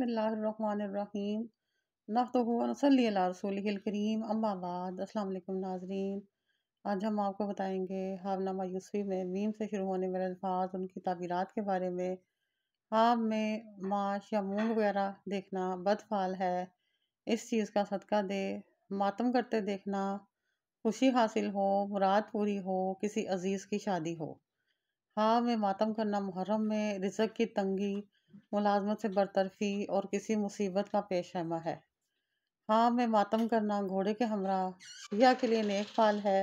बसमीम नसली करीम अम्माबाद असल नाजरीन आज हम आपको बताएंगे हावनामा यूसफी में मीम से शुरू होने वाले अल्फाज उनकी ताबीरत के बारे में हाव में माश या मूंग वगैरह देखना बदफाल है इस चीज़ का सदका दे मातम करते देखना खुशी हासिल हो मुराद पूरी हो किसी अजीज़ की शादी हो हाव में मातम करना मुहर्रम में रिजक की तंगी मुलाजमत से बरतरफी और किसी मुसीबत का पेश पेशमा है हाँ में मातम करना घोड़े के हमरा शिया के लिए नेक फाल है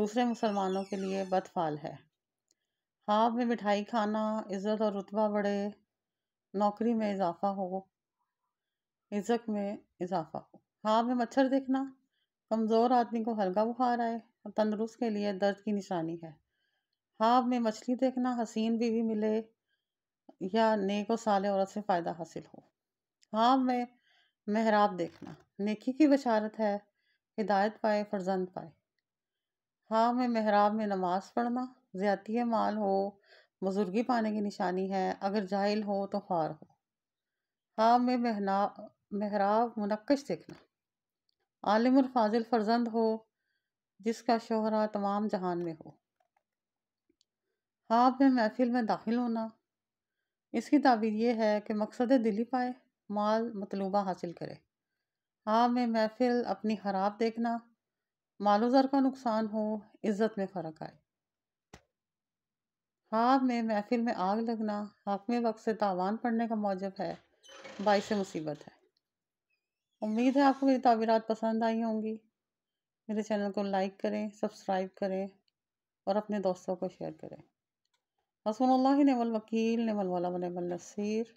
दूसरे मुसलमानों के लिए बदफाल है हाँ में मिठाई खाना इज़्ज़त और रुतबा बढ़े नौकरी में इजाफ़ा हो इज़्ज़त में इजाफ़ा हो हाँ में मच्छर देखना कमज़ोर आदमी को हल्का बुखार आए तंदरुस्त के लिए दर्द की निशानी है हाँ में मछली देखना हसीन बीवी मिले या नेक और साल औरत से फ़ायदा हासिल हो हाँ में महराब देखना नेकी की बशारत है हिदायत पाए फर्जंद पाए हाँ में महराब में नमाज पढ़ना ज़्यादती माल हो बुजुर्गी पाने की निशानी है अगर जाहिल हो तो ख्वार हो हाँ में महना महराब मुनक्श देखना आलिम और फाजिल फर्जंद हो जिसका शोहरा तमाम जहान में हो हाँ में महफिल में दाखिल होना इसकी ताबीर यह है कि मकसद दिली पाए माल मतलूबा हासिल करे आब में महफिल अपनी खराब देखना मालो ज़र का नुकसान हो इज़्ज़त में फ़र्क आए हाँ में महफिल में आग लगना में वक्त से तावान पढ़ने का मौजब है बाईस मुसीबत है उम्मीद है आपको मेरी ताबीरत पसंद आई होंगी मेरे चैनल को लाइक करें सब्सक्राइब करें और अपने दोस्तों को शेयर करें हसन अल्लाह नवल वकील नवल वाला नवल नसीर